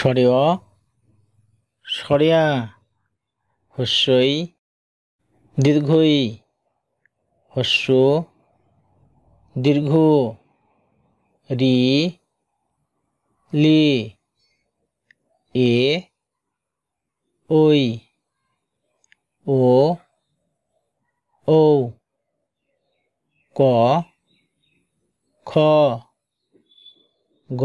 সরে অ সরেয়া হস্যই দীর্ঘই হস্য দীর্ঘ রি লি এ ওই ও ও ক খ গ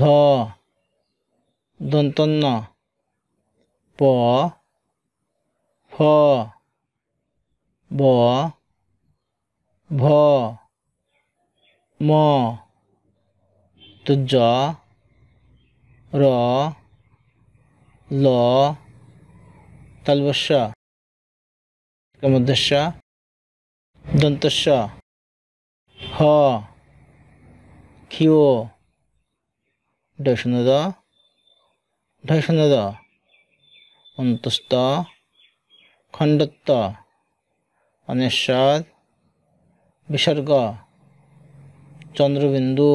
ধ দন্তন্য প ফ ব ভ ম তুজ র ল তালবস্য কমদস্য দন্তস্য হ ক্ষিয় दशनदा ढशनदा अंतस्ता खंडत्ता अनिश्चाद विसर्गा चंद्रबिंदु